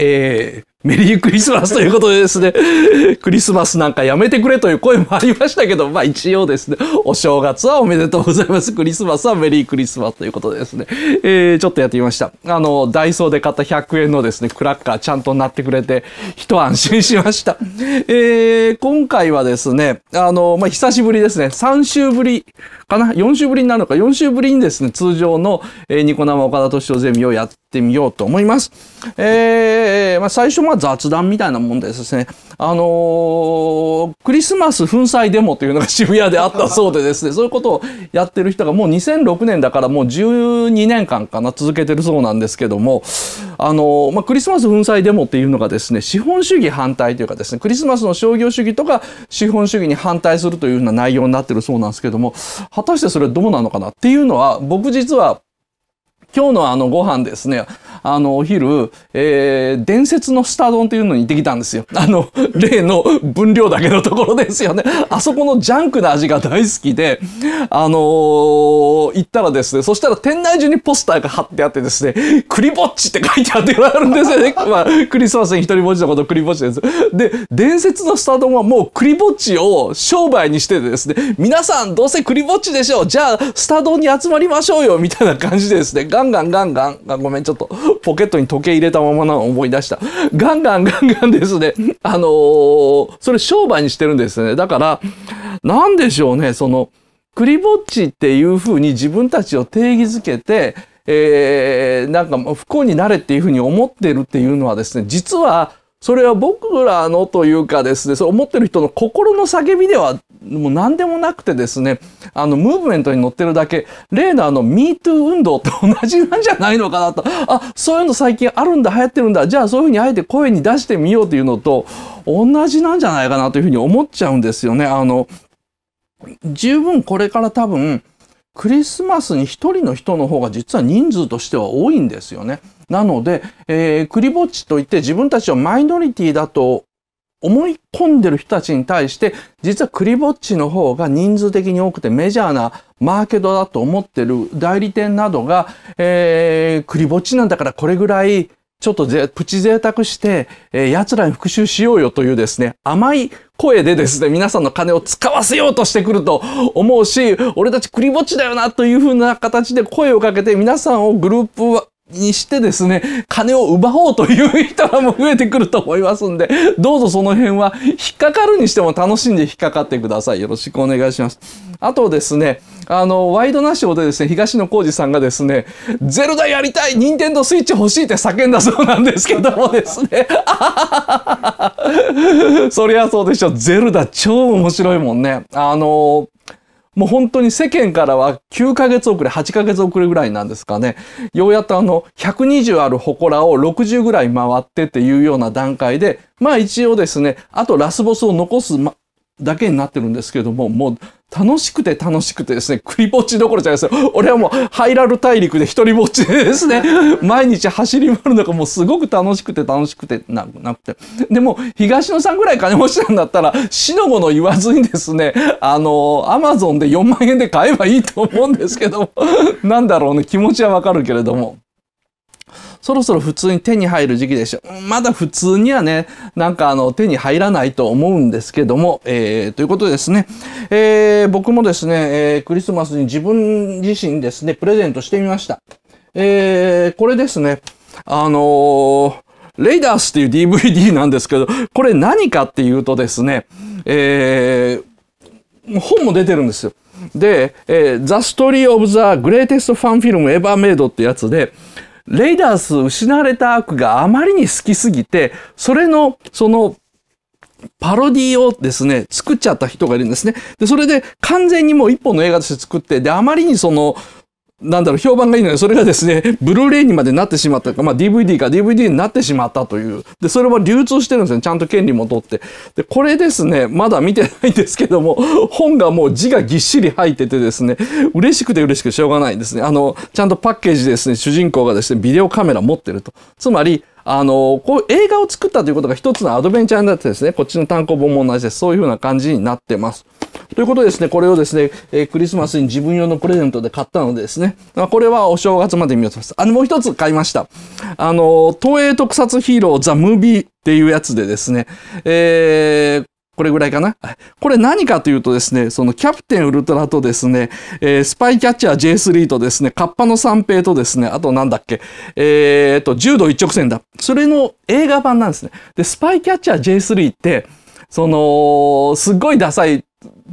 é, メリークリスマスということでですね、クリスマスなんかやめてくれという声もありましたけど、まあ一応ですね、お正月はおめでとうございます。クリスマスはメリークリスマスということでですね、えー、ちょっとやってみました。あの、ダイソーで買った100円のですね、クラッカーちゃんとなってくれて、一安心しました。えー、今回はですね、あの、まあ久しぶりですね、3週ぶりかな ?4 週ぶりになるのか ?4 週ぶりにですね、通常の、えー、ニコ生岡田敏夫ゼミをやってみようと思います。えー、まあ最初もは雑談みたいなもんですね。あのー、クリスマス粉砕デモというのが渋谷であったそうでですね、そういうことをやってる人がもう2006年だからもう12年間かな続けてるそうなんですけども、あのー、まあ、クリスマス粉砕デモっていうのがですね、資本主義反対というかですね、クリスマスの商業主義とか資本主義に反対するというような内容になってるそうなんですけども、果たしてそれどうなのかなっていうのは、僕実は今日のあのご飯ですね、あの、お昼、えー、伝説のスター丼というのに行ってきたんですよ。あの、例の分量だけのところですよね。あそこのジャンクな味が大好きで、あのー、行ったらですね、そしたら店内中にポスターが貼ってあってですね、クリぼっちって書いてあってあるんですよね。まあ、クリスマスに一人ぼっちのことクリぼっちです。で、伝説のスター丼はもうクリぼっちを商売にしてですね、皆さんどうせクリぼっちでしょう。じゃあ、スター丼に集まりましょうよ、みたいな感じでですね、ガンガンガンガン、あごめん、ちょっとポケットに時計入れたままなの思い出した。ガンガンガンガンですね。あのー、それ商売にしてるんですね。だから、なんでしょうね、その、クリぼっちっていうふうに自分たちを定義づけて、えー、なんか不幸になれっていうふうに思ってるっていうのはですね、実はそれは僕らのというかですね、そう思ってる人の心の叫びではもう何でもなくてですね、あの、ムーブメントに乗ってるだけ、例のあの、MeToo 運動と同じなんじゃないのかなと、あ、そういうの最近あるんだ、流行ってるんだ、じゃあそういうふうにあえて声に出してみようというのと、同じなんじゃないかなというふうに思っちゃうんですよね。あの、十分これから多分、クリスマスに1人の人の方が実は人数としては多いんですよね。なので、えー、クリぼっちといって自分たちをマイノリティだと思い込んでる人たちに対して、実はクリぼっちの方が人数的に多くてメジャーなマーケットだと思ってる代理店などが、えー、クリぼっちなんだからこれぐらいちょっとぜプチ贅沢して、えー、奴らに復讐しようよというですね、甘い声でですね、皆さんの金を使わせようとしてくると思うし、俺たちクリぼっちだよなというふうな形で声をかけて皆さんをグループにしてですね、金を奪おうという人らも増えてくると思いますんで、どうぞその辺は引っかかるにしても楽しんで引っかかってください。よろしくお願いします。あとですね、あのワイドナショーでですね東野幸治さんがですね「ゼルダやりたい任天堂スイッチ欲しい」って叫んだそうなんですけどもですね そりゃそうでしょゼルダ超面白いもんねあのもう本当に世間からは9ヶ月遅れ、8ヶ月遅れぐらいなんですかね。ようやっとあの、120ある祠を60ぐらい回ってっていうような段階で、まあ一応ですね、あとラスボスを残す、ま、だけになってるんですけれども、もう楽しくて楽しくてですね、クリぼっちどころじゃないですよ。俺はもうハイラル大陸で一人ぼっちでですね、毎日走り回るのがもうすごく楽しくて楽しくてななくて。でも、東野さんぐらい金持ちなんだったら、死のもの言わずにですね、あの、アマゾンで4万円で買えばいいと思うんですけど、なんだろうね、気持ちはわかるけれども。そろそろ普通に手に入る時期でしょ。まだ普通にはね、なんかあの、手に入らないと思うんですけども、えー、ということですね。えー、僕もですね、えー、クリスマスに自分自身ですね、プレゼントしてみました。えー、これですね、あのー、レイダースっていう DVD なんですけど、これ何かっていうとですね、えー、本も出てるんですよ。で、えー、The Story of the Greatest Fan Film Ever Made ってやつで、レイダース失われた悪があまりに好きすぎて、それの、その、パロディをですね、作っちゃった人がいるんですね。で、それで完全にもう一本の映画として作って、で、あまりにその、なんだろう、評判がいいので、それがですね、ブルーレイにまでなってしまったか、まあ DVD か DVD になってしまったという。で、それは流通してるんですね。ちゃんと権利も取って。で、これですね、まだ見てないんですけども、本がもう字がぎっしり入っててですね、嬉しくて嬉しくしょうがないですね。あの、ちゃんとパッケージですね、主人公がですね、ビデオカメラ持ってると。つまり、あの、こう映画を作ったということが一つのアドベンチャーになってですね、こっちの単行本も同じです。そういうふうな感じになってます。ということですね、これをですね、えー、クリスマスに自分用のプレゼントで買ったのでですね、あ、これはお正月まで見ようとます。あの、もう一つ買いました。あの、東映特撮ヒーローザ・ムービーっていうやつでですね、えー、これぐらいかな。これ何かというとですね、そのキャプテンウルトラとですね、えー、スパイキャッチャー J3 とですね、カッパの三平とですね、あとなんだっけ、えー、と、柔道一直線だ。それの映画版なんですね。で、スパイキャッチャー J3 って、その、すっごいダサい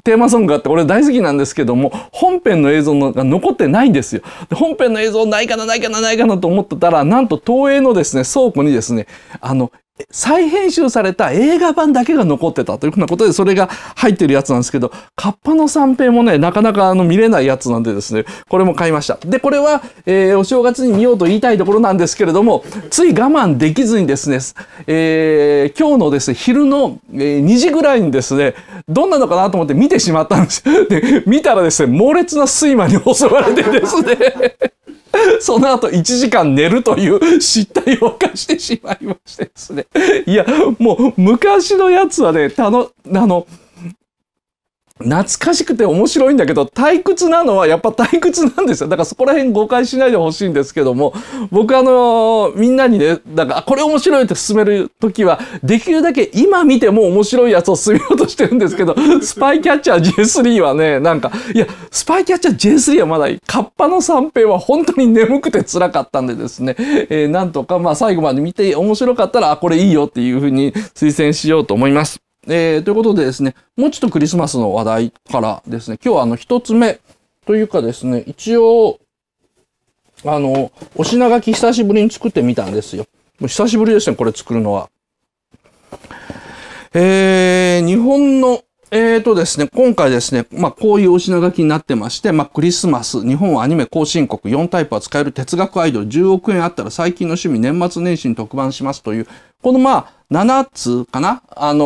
テーマソングがあって俺大好きなんですけども本編の映像が残ってないんですよ。で本編の映像ないかなないかなないかなと思ってたらなんと東映のですね倉庫にですねあの再編集された映画版だけが残ってたというふうなことで、それが入ってるやつなんですけど、カッパの三平もね、なかなかあの見れないやつなんでですね、これも買いました。で、これは、えー、お正月に見ようと言いたいところなんですけれども、つい我慢できずにですね、えー、今日のですね、昼の、2時ぐらいにですね、どんなのかなと思って見てしまったんです。で、見たらですね、猛烈な睡魔に襲われてですね その後1時間寝るという失態を犯してしまいましてですね。いや、もう昔のやつはね、たの、あの、懐かしくて面白いんだけど退屈なのはやっぱ退屈なんですよだからそこら辺誤解しないでほしいんですけども僕あのみんなにねなんかこれ面白いって進める時はできるだけ今見ても面白いやつを進めようとしてるんですけど スパイキャッチャー J3 はねなんかいやスパイキャッチャー J3 はまだいいカッパの三平は本当に眠くて辛かったんでですね、えー、なんとかまあ最後まで見て面白かったらあこれいいよっていうふうに推薦しようと思います。えー、ということでですね、もうちょっとクリスマスの話題からですね、今日はあの一つ目というかですね、一応、あの、お品書き久しぶりに作ってみたんですよ。もう久しぶりですね、これ作るのは。えー、日本の、えーとですね、今回ですね、まあ、こういうお品書きになってまして、まあ、クリスマス、日本アニメ後進国4タイプは使える哲学アイドル10億円あったら最近の趣味年末年始に特番しますという、このまあ、7つかなあのー、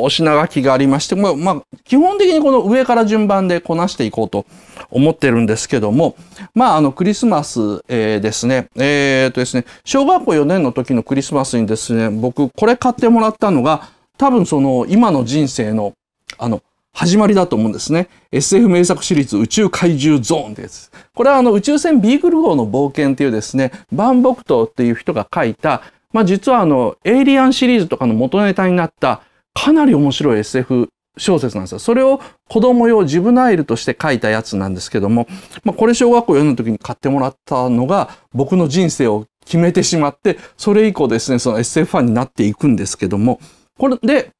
お品書きがありまして、まあ、基本的にこの上から順番でこなしていこうと思ってるんですけども、まあ、あの、クリスマス、えー、ですね、えー、っとですね、小学校4年の時のクリスマスにですね、僕、これ買ってもらったのが、多分その、今の人生の、あの、始まりだと思うんですね。SF 名作シリーズ宇宙怪獣ゾーンです。これはあの宇宙船ビーグル号の冒険っていうですね、バンボクトっていう人が書いたまあ、実はあの、エイリアンシリーズとかの元ネタになったかなり面白い SF 小説なんですよ。それを子供用ジブナイルとして書いたやつなんですけども、まあ、これ小学校4年の時に買ってもらったのが僕の人生を決めてしまって、それ以降ですね、その SF ファンになっていくんですけども、これで、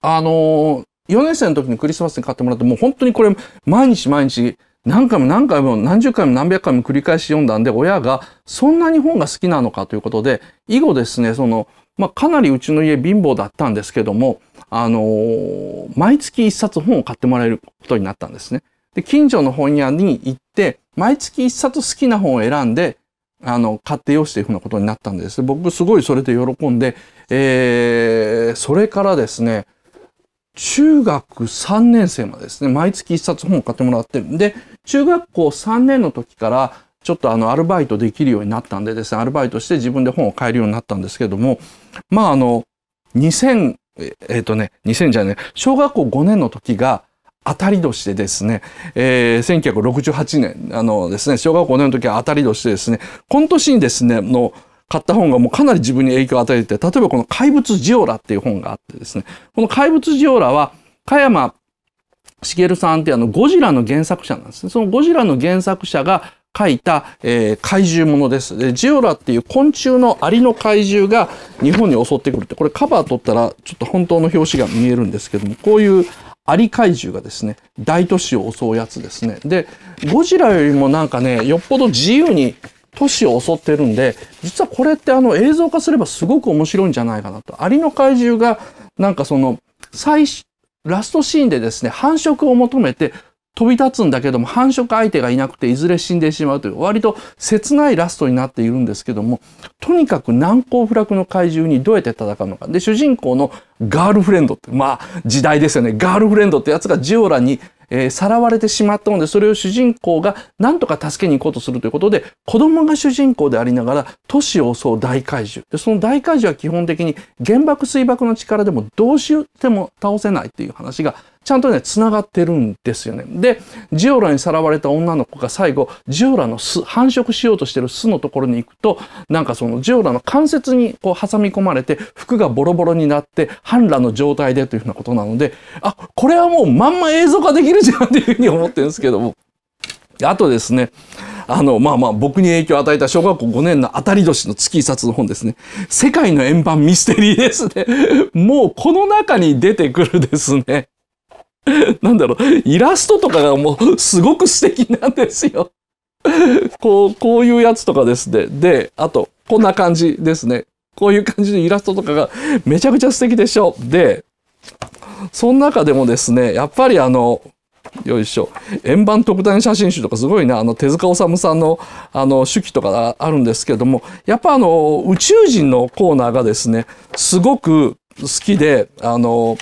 あのー、4年生の時にクリスマスに買ってもらって、もう本当にこれ毎日毎日何回も何回も何十回も何百回も繰り返し読んだんで、親がそんなに本が好きなのかということで、以後ですね、その、まあ、かなりうちの家貧乏だったんですけども、あのー、毎月一冊本を買ってもらえることになったんですね。で、近所の本屋に行って、毎月一冊好きな本を選んで、あの、買ってよしというふうなことになったんです。僕すごいそれで喜んで、えー、それからですね、中学3年生までですね、毎月一冊本を買ってもらってるんで、中学校3年の時からちょっとあのアルバイトできるようになったんでですね、アルバイトして自分で本を買えるようになったんですけども、まああの、2000、えっ、ー、とね、2000じゃない、小学校5年の時が当たり年でですね、えー、1968年、あのですね、小学校5年の時は当たり年でですね、この年にですね、の買った本がもうかなり自分に影響を与えて、例えばこの怪物ジオラっていう本があってですね、この怪物ジオラは、加山ルさんってあのゴジラの原作者なんですね。そのゴジラの原作者が書いた、えー、怪獣ものですで。ジオラっていう昆虫のアリの怪獣が日本に襲ってくるって、これカバー取ったらちょっと本当の表紙が見えるんですけども、こういうアリ怪獣がですね、大都市を襲うやつですね。で、ゴジラよりもなんかね、よっぽど自由に都市を襲ってるんで、実はこれってあの映像化すればすごく面白いんじゃないかなと。アリの怪獣がなんかその最ラストシーンでですね、繁殖を求めて飛び立つんだけども繁殖相手がいなくていずれ死んでしまうという割と切ないラストになっているんですけどもとにかく難攻不落の怪獣にどうやって戦うのかで主人公のガールフレンドってまあ時代ですよねガールフレンドってやつがジオラにえさらわれてしまったので、それを主人公が何とか助けに行こうとするということで、子供が主人公でありながら都市を襲う大怪獣。で、その大怪獣は基本的に原爆水爆の力でもどうしても倒せないっていう話がちゃんとね、繋がってるんですよね。で、ジオラにさらわれた女の子が最後、ジオラの巣、繁殖しようとしてる巣のところに行くと、なんかそのジオラの関節にこう挟み込まれて、服がボロボロになって、半裸の状態でというふうなことなので、あ、これはもうまんま映像化できるじゃんっていうふうに思ってるんですけども。あとですね、あの、まあまあ、僕に影響を与えた小学校5年の当たり年の月一冊の本ですね。世界の円盤ミステリーですね。もうこの中に出てくるですね。なんだろう、イラストとかがもうすごく素敵なんですよ。こう、こういうやつとかですね。で、あと、こんな感じですね。こういう感じのイラストとかがめちゃくちゃ素敵でしょ。で、その中でもですね、やっぱりあの、よいしょ。円盤特大写真集とかすごいな、あの、手塚治虫さんの、あの、手記とかあるんですけれども、やっぱあの、宇宙人のコーナーがですね、すごく好きで、あの、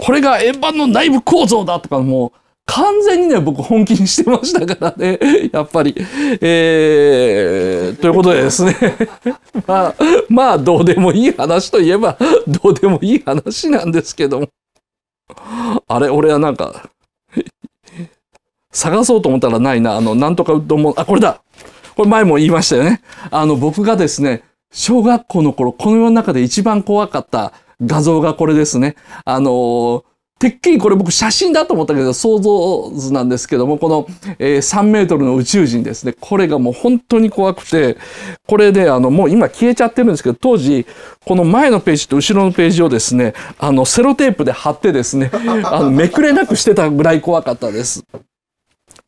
これが円盤の内部構造だとかもう完全にね、僕本気にしてましたからね、やっぱり。えー、ということでですね、まあ、まあ、どうでもいい話といえば、どうでもいい話なんですけども。あれ、俺はなんか探そうと思ったらないな、あの、なんとかうどんも、あ、これだこれ前も言いましたよね。あの、僕がですね、小学校の頃、この世の中で一番怖かった、画像がこれですね。あのー、てっきりこれ僕写真だと思ったけど想像図なんですけどもこの、え3メートルの宇宙人ですねこれがもう本当に怖くてこれであのもう今消えちゃってるんですけど当時この前のページと後ろのページをですねあのセロテープで貼ってですね あのめくれなくしてたぐらい怖かったです。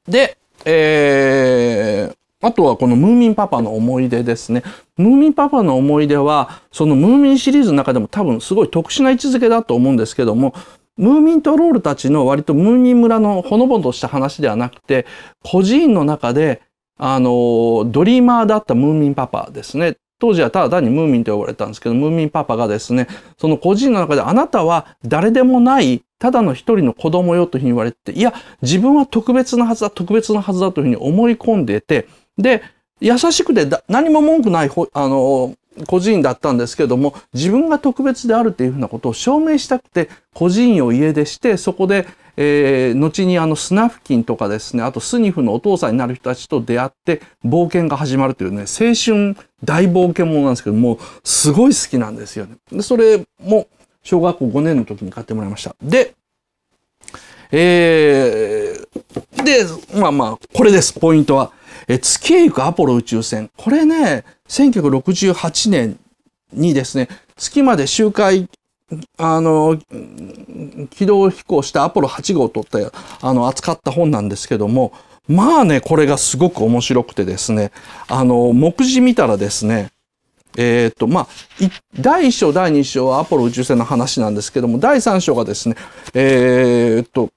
で、えー、あとはこのムーミンパパの思い出ですね。ムーミンパパの思い出は、そのムーミンシリーズの中でも多分すごい特殊な位置づけだと思うんですけども、ムーミントロールたちの割とムーミン村のほのぼのとした話ではなくて、孤児院の中で、あの、ドリーマーだったムーミンパパですね。当時はただ単にムーミンと呼ばれたんですけど、ムーミンパパがですね、その個人の中であなたは誰でもない、ただの一人の子供よというふうに言われて、いや、自分は特別なはずだ、特別なはずだというふうに思い込んでて、で、優しくて何も文句ないあの孤児院だったんですけども自分が特別であるっていうふうなことを証明したくて孤児院を家出してそこで、えー、後にあのスナフキンとかですねあとスニフのお父さんになる人たちと出会って冒険が始まるというね青春大冒険もなんですけどもすごい好きなんですよね。でそれも小学校5年の時に買ってもらいました。で、えー、でまあまあこれですポイントは。え月へ行くアポロ宇宙船。これね、1968年にですね、月まで周回、あの、軌道飛行したアポロ8号を取って、あの、扱った本なんですけども、まあね、これがすごく面白くてですね、あの、目次見たらですね、えっ、ー、と、まあ、第1章、第2章はアポロ宇宙船の話なんですけども、第3章がですね、えー、っと、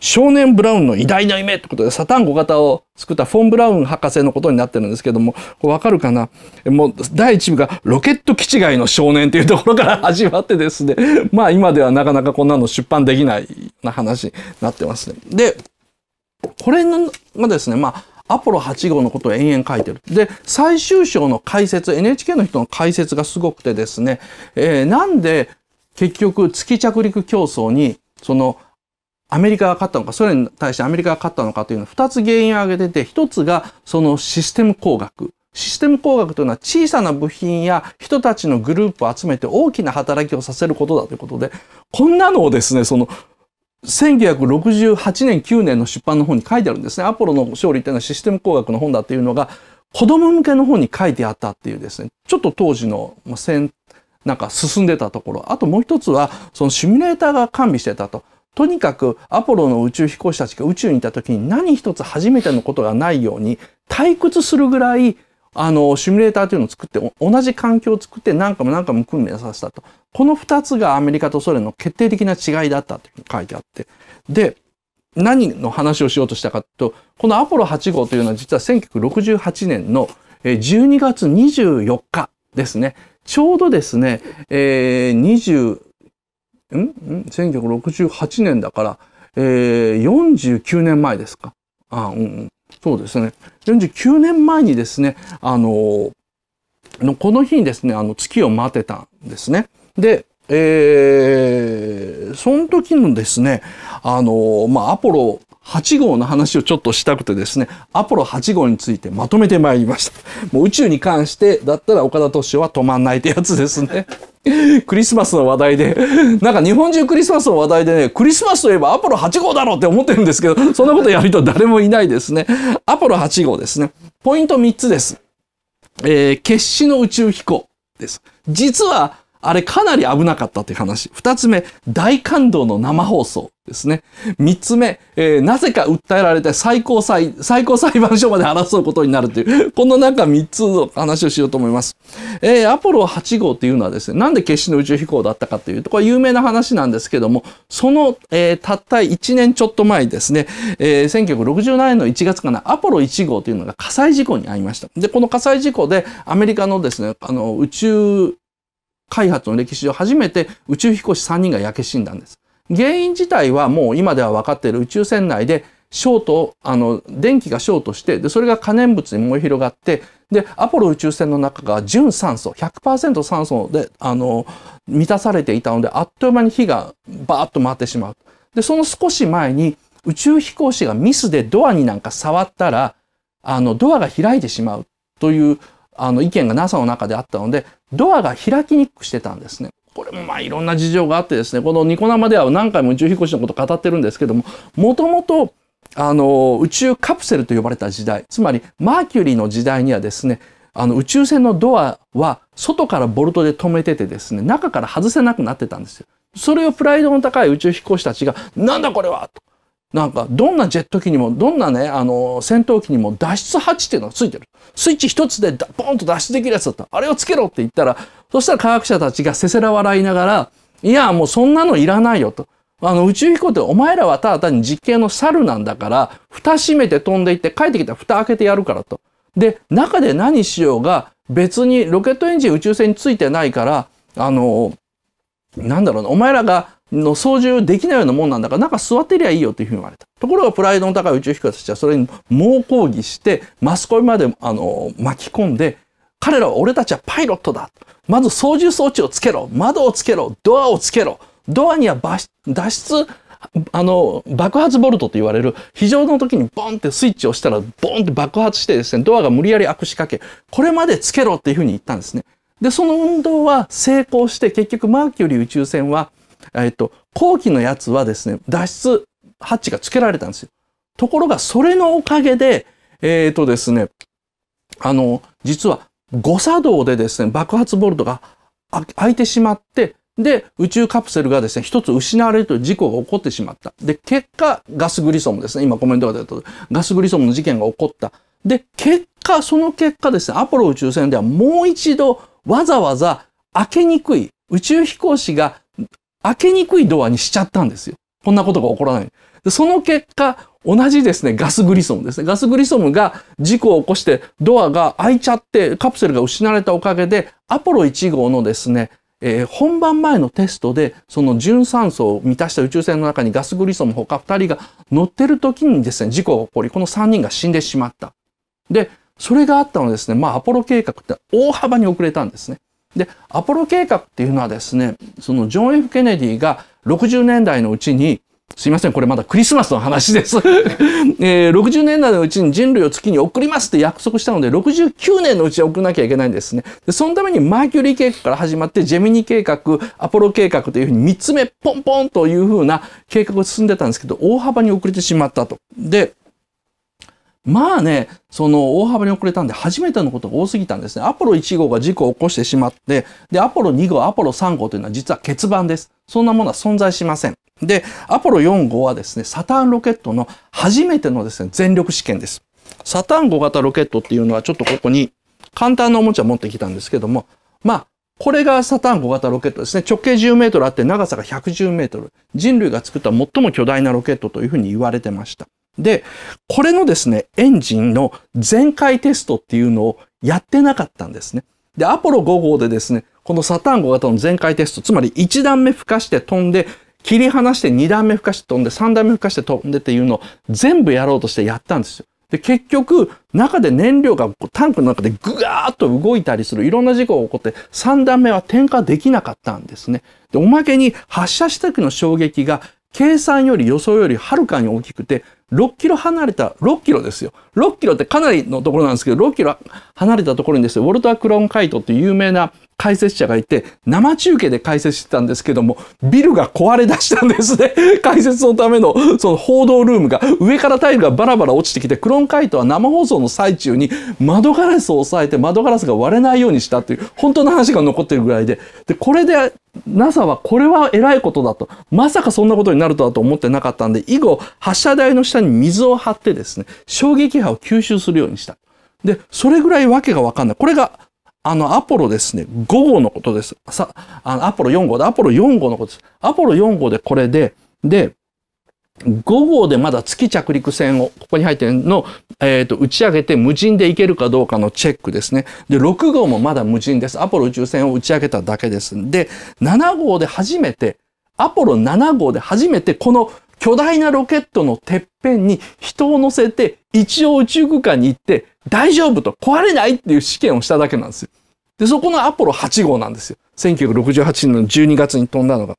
少年ブラウンの偉大な夢ってことで、サタン5型を作ったフォン・ブラウン博士のことになってるんですけども、わかるかなもう、第1部がロケット基地外の少年っていうところから始まってですね、まあ、今ではなかなかこんなの出版できないな話になってますね。で、これがですね、まあ、アポロ8号のことを延々書いてる。で、最終章の解説、NHK の人の解説がすごくてですね、えー、なんで結局月着陸競争に、その、アメリカが勝ったのか、ソ連に対してアメリカが勝ったのかというのは2つ原因を挙げてて、1つがそのシステム工学。システム工学というのは小さな部品や人たちのグループを集めて大きな働きをさせることだということで、こんなのをですね、その1968年、9年の出版の本に書いてあるんですね。アポロの勝利っていうのはシステム工学の本だっていうのが、子供向けの本に書いてあったっていうですね、ちょっと当時の戦、なんか進んでたところ。あともう一つは、そのシミュレーターが完備してたと。とにかくアポロの宇宙飛行士たちが宇宙にいた時に何一つ初めてのことがないように退屈するぐらいあの、シミュレーターというのを作って、同じ環境を作って何回も何回も訓練させたと。この二つがアメリカとソ連の決定的な違いだったと書いてあって。で、何の話をしようとしたかと、このアポロ8号というのは実は1968年の12月24日ですね。ちょうどですね、えー、20、ん ?1968 年だから、えー、49年前ですか。あうんうん。そうですね。49年前にですね、あの、この日にですね、あの、月を待てたんですね。で、えー、その時のですね、あの、まあ、アポロ8号の話をちょっとしたくてですね、アポロ8号についてまとめてまいりました。もう宇宙に関してだったら岡田斗司夫は止まんないってやつですね。クリスマスの話題で、なんか日本中クリスマスの話題でね、クリスマスといえばアポロ8号だろうって思ってるんですけど、そんなことやると誰もいないですね。アポロ8号ですね。ポイント3つです。えー、決死の宇宙飛行です。実はあれかなり危なかったっていう話。二つ目、大感動の生放送ですね。三つ目、えー、なぜか訴えられて最高裁、最高裁判所まで争うことになるという、この中三つの話をしようと思います。えー、アポロ8号っていうのはですね、なんで決死の宇宙飛行だったかというと、これ有名な話なんですけども、その、えー、たった1年ちょっと前ですね、えー、1967年の1月かな、アポロ1号というのが火災事故に遭いました。で、この火災事故でアメリカのですね、あの、宇宙開発の歴史上初めて宇宙飛行士3人が焼け死んだんです。原因自体はもう今では分かっている宇宙船内でショート、あの、電気がショートして、で、それが可燃物に燃え広がって、で、アポロ宇宙船の中が純酸素、100%酸素で、あの、満たされていたので、あっという間に火がバーッと回ってしまう。で、その少し前に、宇宙飛行士がミスでドアになんか触ったら、あの、ドアが開いてしまうというあの意見が NASA の中であったので、ドアが開きにくくしてたんですね。これもまあいろんな事情があってですね、このニコ生では何回も宇宙飛行士のこと語ってるんですけども、もともとあの宇宙カプセルと呼ばれた時代、つまりマーキュリーの時代にはですね、あの宇宙船のドアは外からボルトで止めててですね、中から外せなくなってたんですよ。それをプライドの高い宇宙飛行士たちが、なんだこれはとなんかどんなジェット機にもどんなねあの戦闘機にも脱出ハッチっていうのがついてるスイッチ一つでポンと脱出できるやつだったあれをつけろって言ったらそしたら科学者たちがせせら笑いながらいやもうそんなのいらないよとあの宇宙飛行ってお前らはただ単に実験の猿なんだから蓋閉めて飛んでいって帰ってきたら蓋開けてやるからとで中で何しようが別にロケットエンジン宇宙船についてないからあのなんだろうなお前らがの操縦できないようなもんなんだから、なんか座ってりゃいいよっていうふうに言われた。ところがプライドの高い宇宙飛行士たちはそれに猛抗議して、マスコミまであの巻き込んで、彼らは俺たちはパイロットだ。まず操縦装置をつけろ。窓をつけろ。ドアをつけろ。ドアには脱出、あの、爆発ボルトと言われる、非常の時にボンってスイッチを押したら、ボンって爆発してですね、ドアが無理やり握しかけ、これまでつけろっていうふうに言ったんですね。で、その運動は成功して、結局マーキュリー宇宙船は、えっと、後期のやつはですね、脱出ハッチがつけられたんですよ。ところが、それのおかげで、えっ、ー、とですね、あの、実は誤作動でですね、爆発ボルトが開いてしまって、で、宇宙カプセルがですね、一つ失われるという事故が起こってしまった。で、結果、ガスグリソムですね。今コメントが出たとガスグリソムの事件が起こった。で、結果、その結果ですね、アポロ宇宙船ではもう一度わざわざ開けにくい宇宙飛行士が開けにくいドアにしちゃったんですよ。こんなことが起こらない。その結果、同じですね、ガスグリソムですね。ガスグリソムが事故を起こしてドアが開いちゃってカプセルが失われたおかげで、アポロ1号のですね、えー、本番前のテストで、その純酸素を満たした宇宙船の中にガスグリソム他2人が乗ってる時にですね、事故が起こり、この3人が死んでしまった。で、それがあったのですね、まあアポロ計画って大幅に遅れたんですね。で、アポロ計画っていうのはですね、そのジョン・ F・ ケネディが60年代のうちに、すいません、これまだクリスマスの話です、えー。60年代のうちに人類を月に送りますって約束したので、69年のうちに送らなきゃいけないんですね。で、そのためにマーキュリー計画から始まって、ジェミニ計画、アポロ計画というふうに3つ目、ポンポンというふうな計画を進んでたんですけど、大幅に遅れてしまったと。で、まあね、その大幅に遅れたんで初めてのことが多すぎたんですね。アポロ1号が事故を起こしてしまって、で、アポロ2号、アポロ3号というのは実は欠番です。そんなものは存在しません。で、アポロ4号はですね、サターンロケットの初めてのですね、全力試験です。サターン5型ロケットっていうのはちょっとここに簡単なおもちゃ持ってきたんですけども、まあ、これがサターン5型ロケットですね。直径10メートルあって長さが110メートル。人類が作った最も巨大なロケットというふうに言われてました。で、これのですね、エンジンの全開テストっていうのをやってなかったんですね。で、アポロ5号でですね、このサタン5型の全開テスト、つまり1段目吹かして飛んで、切り離して2段目吹かして飛んで、3段目吹かして飛んでっていうのを全部やろうとしてやったんですよ。で、結局、中で燃料がタンクの中でぐわーっと動いたりするいろんな事故が起こって、3段目は点火できなかったんですね。で、おまけに発射した時の衝撃が計算より予想よりはるかに大きくて、6キロ離れた、6キロですよ。6キロってかなりのところなんですけど、6キロ離れたところにですね、ウォルター・クロンカイトっていう有名な解説者がいて、生中継で解説してたんですけども、ビルが壊れ出したんですね。解説のための、その報道ルームが、上からタイルがバラバラ落ちてきて、クロンカイトは生放送の最中に窓ガラスを押さえて窓ガラスが割れないようにしたっていう、本当の話が残ってるぐらいで、で、これで NASA はこれは偉いことだと、まさかそんなことになるとはと思ってなかったんで、以後、発射台の下にに水を張ってですね、衝撃波を吸収するようにした。で、それぐらいわけがわかんない。これが、あの、アポロですね、5号のことです。さ、あの、アポロ4号で、アポロ4号のことです。アポロ4号でこれで、で、5号でまだ月着陸船を、ここに入ってるの、えっ、ー、と、打ち上げて無人で行けるかどうかのチェックですね。で、6号もまだ無人です。アポロ宇宙船を打ち上げただけです。で、7号で初めて、アポロ7号で初めてこの巨大なロケットのてっぺんに人を乗せて一応宇宙空間に行って大丈夫と壊れないっていう試験をしただけなんですよ。で、そこのアポロ8号なんですよ。1968年の12月に飛んだのが。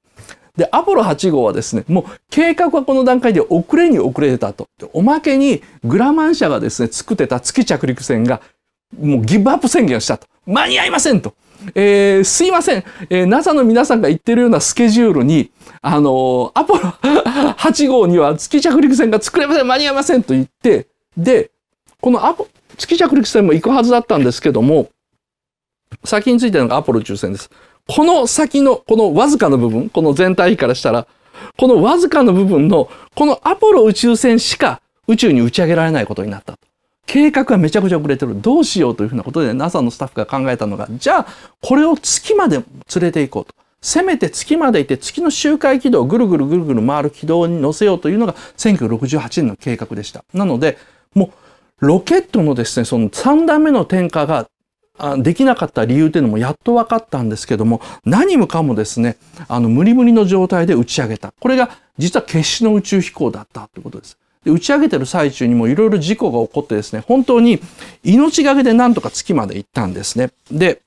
で、アポロ8号はですね、もう計画はこの段階で遅れに遅れてたと。おまけにグラマン社がですね、作ってた月着陸船がもうギブアップ宣言をしたと。間に合いませんと。えー、すいません、えー、NASA の皆さんが言ってるようなスケジュールに、あのー、アポロ8 号には月着陸船が作れません、間に合いませんと言って、で、このアポ、月着陸船も行くはずだったんですけども、先についてるのがアポロ抽選です。この先の、このわずかの部分、この全体比からしたら、このわずかの部分の、このアポロ宇宙船しか宇宙に打ち上げられないことになった。計画はめちゃくちゃ遅れてる。どうしようというふうなことで NASA のスタッフが考えたのが、じゃあ、これを月まで連れて行こうと。せめて月まで行って月の周回軌道をぐるぐるぐるぐる回る軌道に乗せようというのが1968年の計画でした。なので、もうロケットのですね、その3段目の点火ができなかった理由というのもやっと分かったんですけども、何もかもですね、あの無理無理の状態で打ち上げた。これが実は決死の宇宙飛行だったということです。で打ち上げてる最中にもいろいろ事故が起こってですね、本当に命がけでなんとか月まで行ったんですね。で、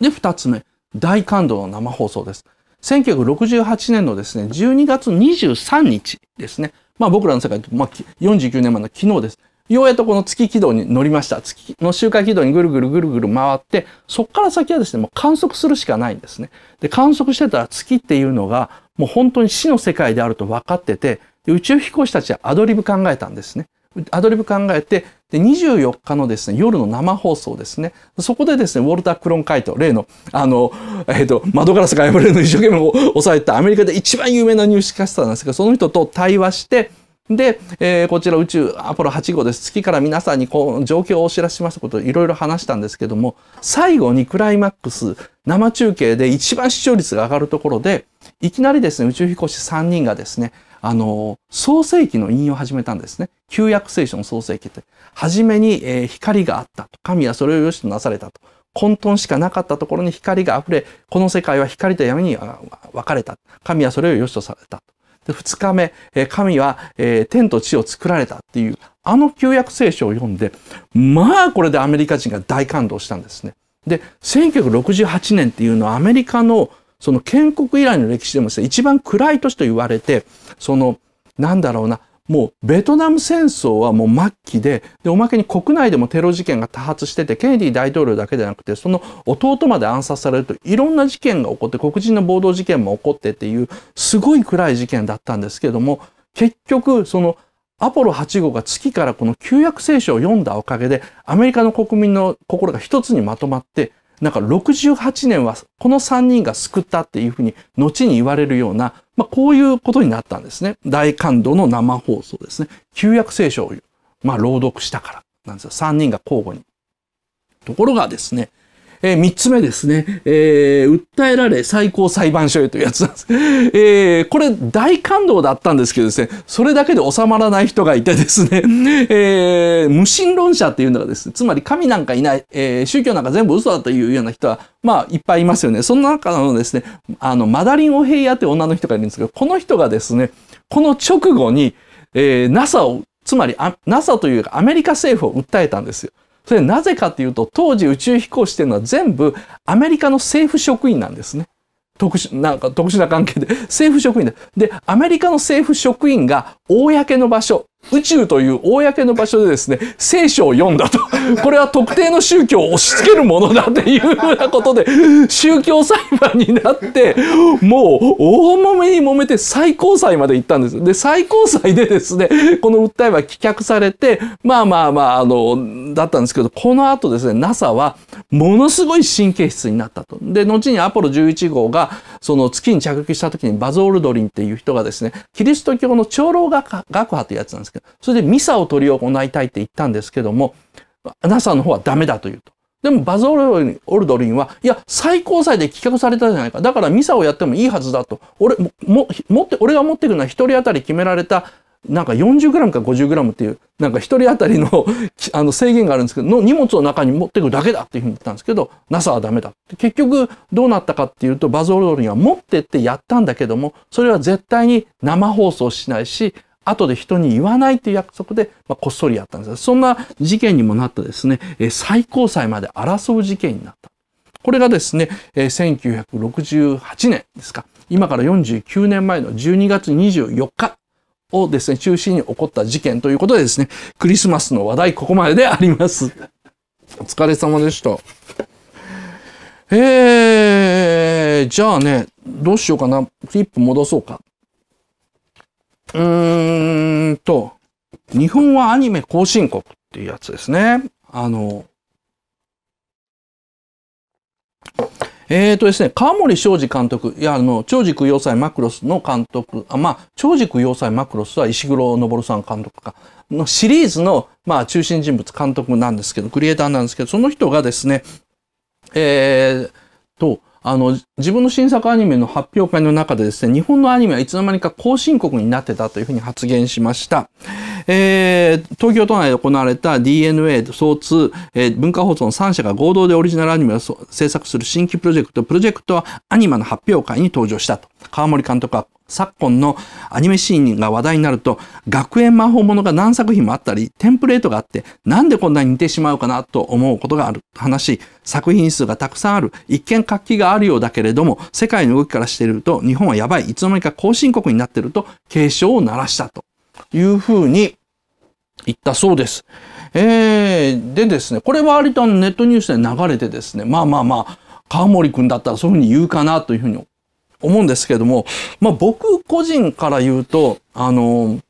で、二つ目、大感動の生放送です。1968年のですね、12月23日ですね。まあ僕らの世界、まあ、49年前の昨日です。ようやっとこの月軌道に乗りました。月の周回軌道にぐるぐるぐるぐる回って、そこから先はですね、もう観測するしかないんですね。で、観測してたら月っていうのが、もう本当に死の世界であると分かってて、で宇宙飛行士たちはアドリブ考えたんですね。アドリブ考えて、で、24日のですね、夜の生放送ですね。そこでですね、ウォルター・クロンカイト、例の、あの、えっ、ー、と、窓ガラスが破れるの一生懸命抑えたアメリカで一番有名なニュースキャスターなんですけど、その人と対話して、で、えー、こちら宇宙アポロ8号です。月から皆さんにこう、状況をお知らせしますことをいろいろ話したんですけども、最後にクライマックス、生中継で一番視聴率が上がるところで、いきなりですね、宇宙飛行士3人がですね、あの、創世記の引用を始めたんですね。旧約聖書の創世記って。はじめに、えー、光があったと。神はそれを良しとなされたと。混沌しかなかったところに光が溢れ、この世界は光と闇に分かれた。神はそれを良しとされた。で、二日目、えー、神は、えー、天と地を作られたっていう、あの旧約聖書を読んで、まあこれでアメリカ人が大感動したんですね。で、1968年っていうのはアメリカのその建国以来の歴史でもですね、一番暗い年と言われて、その、なんだろうな、もうベトナム戦争はもう末期で、で、おまけに国内でもテロ事件が多発してて、ケネディ大統領だけじゃなくて、その弟まで暗殺されると、いろんな事件が起こって、黒人の暴動事件も起こってっていう、すごい暗い事件だったんですけども、結局、その、アポロ8号が月からこの旧約聖書を読んだおかげで、アメリカの国民の心が一つにまとまって、なんか68年はこの3人が救ったっていうふうに後に言われるような、まあ、こういうことになったんですね。大感動の生放送ですね。旧約聖書を、まあ、朗読したからなんですよ。3人が交互に。ところがですね、えー、3つ目ですね、えー、訴えられ最高裁判所へというやつなんです。えー、これ大感動だったんですけどですね、それだけで収まらない人がいてですね、えー、無神論者っていうのがですね、つまり神なんかいない、えー、宗教なんか全部嘘だというような人は、まあ、いっぱいいますよね。その中のですね、あの、マダリン・オヘイヤって女の人がいるんですけど、この人がですね、この直後に、えー、NASA を、つまり NASA というかアメリカ政府を訴えたんですよ。それなぜかというと、当時宇宙飛行してるのは全部アメリカの政府職員なんですね。特殊、なんか特殊な関係で、政府職員で。で、アメリカの政府職員が公の場所、宇宙という公の場所でですね聖書を読んだと これは特定の宗教を押し付けるものだっていうふうなことで宗教裁判になってもう大揉めに揉めて最高裁まで行ったんですで最高裁でですねこの訴えは棄却されてまあまあまああのだったんですけどこの後ですね NASA はものすごい神経質になったとで後にアポロ11号がその月に着陸した時にバズ・オルドリンっていう人がですねキリスト教の長老学派というやつなんですですけど、それでミサを取り行いたいって言ったんですけども、NASA の方はダメだというと。でもバズ・オルドリンは、いや、最高裁で棄却されたじゃないか。だからミサをやってもいいはずだと。俺、も、持って、俺が持ってくのは一人当たり決められた、なんか 40g か 50g っていう、なんか一人当たりの あの制限があるんですけど、の荷物を中に持ってくだけだっていうふうに言ったんですけど、NASA はダメだ。結局どうなったかっていうと、バズ・オルドリンは持ってってやったんだけども、それは絶対に生放送しないし、後で人に言わないという約束で、まあ、こっそりやったんですそんな事件にもなったですね、最高裁まで争う事件になった。これがですね、1968年ですか。今から49年前の12月24日をですね、中心に起こった事件ということでですね、クリスマスの話題ここまでであります。お疲れ様でした。えー、じゃあね、どうしようかな。フリップ戻そうか。うーんと、日本はアニメ後進国っていうやつですね。あの、えーとですね、川森正治監督、いや、あの、長軸要塞マクロスの監督、あまあ、長軸要塞マクロスは石黒昇さん監督か、のシリーズの、まあ、中心人物監督なんですけど、クリエイターなんですけど、その人がですね、えーと、あの、自分の新作アニメの発表会の中でですね、日本のアニメはいつの間にか後進国になってたというふうに発言しました。えー、東京都内で行われた DNA と総通、えー、文化放送の3社が合同でオリジナルアニメを制作する新規プロジェクト、プロジェクトはアニマの発表会に登場したと。川森監督は昨今のアニメシーンが話題になると、学園魔法ものが何作品もあったり、テンプレートがあって、なんでこんなに似てしまうかなと思うことがある話、作品数がたくさんある、一見活気があるようだけれども、世界の動きからしていると、日本はやばい、いつの間にか後進国になっていると、警鐘を鳴らしたというふうに言ったそうです。えー、でですね、これは割とネットニュースで流れてですね、まあまあまあ、川森くんだったらそういうふうに言うかなというふうに思うんですけども、まあ僕個人から言うと、あの、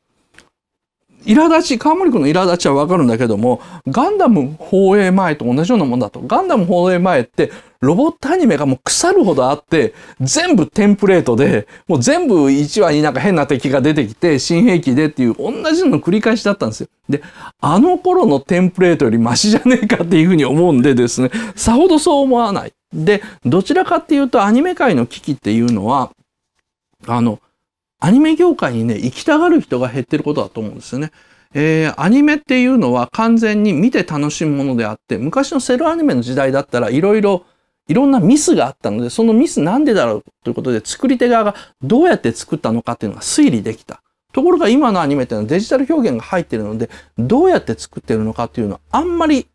苛立ち、川森君の苛立ちはわかるんだけども、ガンダム放映前と同じようなもんだと。ガンダム放映前って、ロボットアニメがもう腐るほどあって、全部テンプレートで、もう全部1話になんか変な敵が出てきて、新兵器でっていう同じの繰り返しだったんですよ。で、あの頃のテンプレートよりマシじゃねえかっていうふうに思うんでですね、さほどそう思わない。で、どちらかっていうとアニメ界の危機っていうのは、あの、アニメ業界にね、行きたがる人が減ってることだと思うんですよね。えー、アニメっていうのは完全に見て楽しむものであって、昔のセルアニメの時代だったらいろいろ、いろんなミスがあったので、そのミスなんでだろうということで、作り手側がどうやって作ったのかっていうのが推理できた。ところが今のアニメっていうのはデジタル表現が入ってるので、どうやって作ってるのかっていうのはあんまり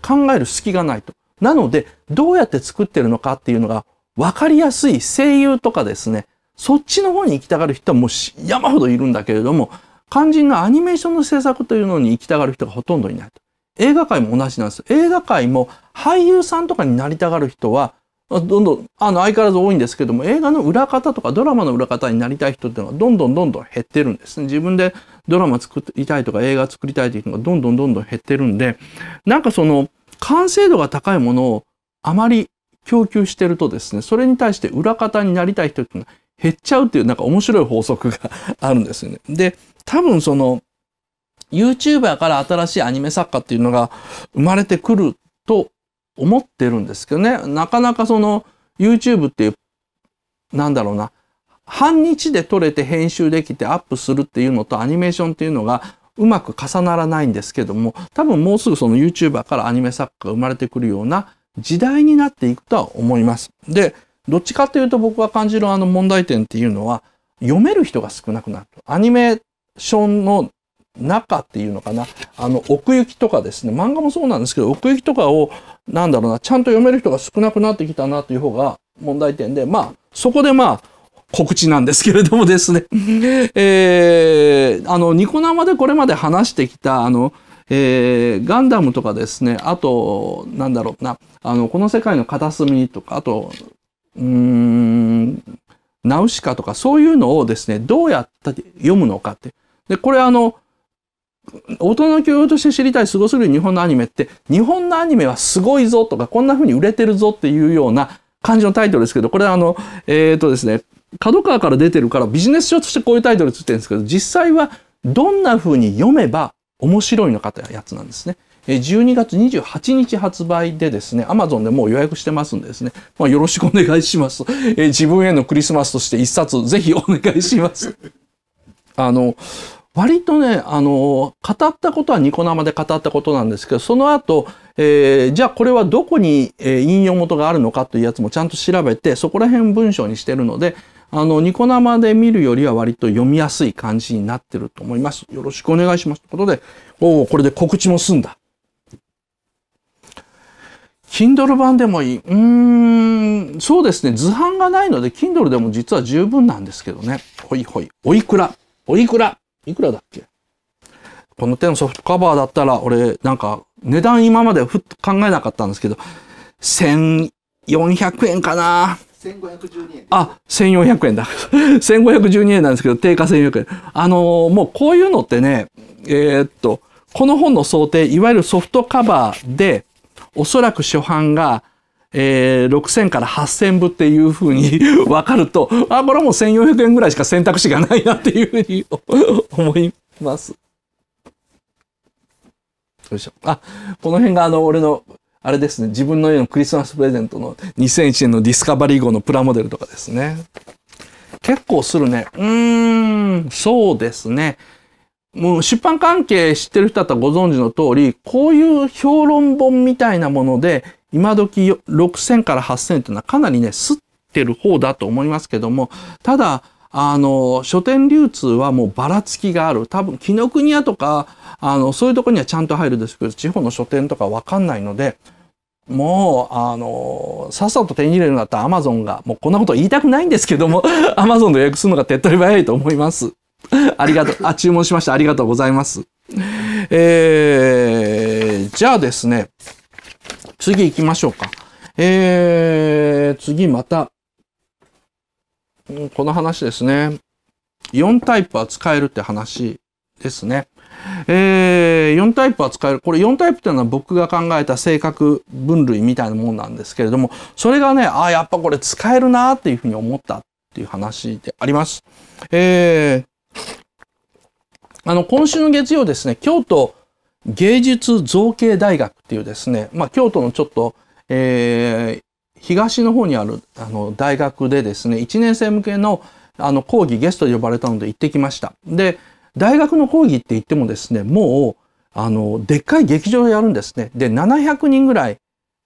考える隙がないと。なので、どうやって作ってるのかっていうのが分かりやすい声優とかですね、そっちの方に行きたがる人はもう山ほどいるんだけれども、肝心のアニメーションの制作というのに行きたがる人がほとんどいないと。映画界も同じなんです。映画界も俳優さんとかになりたがる人は、どんどん、あの、相変わらず多いんですけども、映画の裏方とかドラマの裏方になりたい人っていうのは、どんどんどんどん減ってるんですね。自分でドラマ作りたいとか映画作りたいというのがどんどんどんどん減ってるんで、なんかその、完成度が高いものをあまり供給してるとですね、それに対して裏方になりたい人っていうのは減っちゃうっていうなんか面白い法則があるんですよね。で、多分その YouTuber から新しいアニメ作家っていうのが生まれてくると思ってるんですけどね、なかなかその YouTube っていう、なんだろうな、半日で撮れて編集できてアップするっていうのとアニメーションっていうのがうまく重ならないんですけども、多分もうすぐその YouTuber からアニメ作家が生まれてくるような時代になっていくとは思います。で、どっちかっていうと僕が感じるあの問題点っていうのは、読める人が少なくなる。アニメーションの中っていうのかな、あの、奥行きとかですね、漫画もそうなんですけど、奥行きとかを、なんだろうな、ちゃんと読める人が少なくなってきたなという方が問題点で、まあ、そこでまあ、告知なんですけれどもですねえー、あの、ニコ生でこれまで話してきた、あの、えー、ガンダムとかですね、あと、なんだろうな、あの、この世界の片隅とか、あと、うん、ナウシカとか、そういうのをですね、どうやって読むのかって。で、これあの、大人の教養として知りたい、すごすぎる日本のアニメって、日本のアニメはすごいぞとか、こんな風に売れてるぞっていうような感じのタイトルですけど、これあの、えっ、ー、とですね、角川から出てるからビジネス書としてこういうタイトルついてるんですけど、実際はどんな風に読めば面白いのかというやつなんですね。12月28日発売でですね、Amazon でもう予約してますんでですね、まあ、よろしくお願いします。え自分へのクリスマスとして一冊ぜひお願いします。あの、割とね、あの、語ったことはニコ生で語ったことなんですけど、その後、えー、じゃあこれはどこに引用元があるのかというやつもちゃんと調べて、そこら辺文章にしてるので、あの、ニコ生で見るよりは割と読みやすい感じになってると思います。よろしくお願いします。ということで、おお、これで告知も済んだ。Kindle 版でもいい。うーん、そうですね。図版がないので、Kindle でも実は十分なんですけどね。ほいほい。おいくらおいくらいくらだっけこの手のソフトカバーだったら、俺、なんか、値段今までふっと考えなかったんですけど、1400円かな1 5 1円あ1400円だ1512 円なんですけど定価1400円あのー、もうこういうのってねえー、っとこの本の想定いわゆるソフトカバーでおそらく初版がえー、6000から8000部っていうふうに分 かるとあこれはもう1400円ぐらいしか選択肢がないなっていうふうに 思います。よいしょあこの辺があの俺のあれですね、自分の家のクリスマスプレゼントの2001年のディスカバリー号のプラモデルとかですね。結構するね。うーん、そうですね。もう出版関係知ってる人だったらご存知の通り、こういう評論本みたいなもので、今時6000から8000っていうのはかなりね、すってる方だと思いますけども、ただ、あの、書店流通はもうばらつきがある。多分、紀ノ国屋とか、あの、そういうとこにはちゃんと入るんですけど、地方の書店とかわかんないので、もう、あの、さっさと手に入れるんだったらアマゾンが、もうこんなこと言いたくないんですけども、アマゾンで予約するのが手っ取り早いと思います。ありがとう、あ、注文しました。ありがとうございます。えー、じゃあですね、次行きましょうか。えー、次また、この話ですね。4タイプは使えるって話ですね。えー、4タイプは使える。これ4タイプっていうのは僕が考えた性格分類みたいなもんなんですけれども、それがね、あやっぱこれ使えるなっていうふうに思ったっていう話であります。えー、あの、今週の月曜ですね、京都芸術造形大学っていうですね、まあ、京都のちょっと、えー、東の方にあるあの大学でですね、1年生向けのあの講義ゲストで呼ばれたので行ってきました。で、大学の講義って言ってもですね、もう、あの、でっかい劇場をやるんですね。で、700人ぐらい、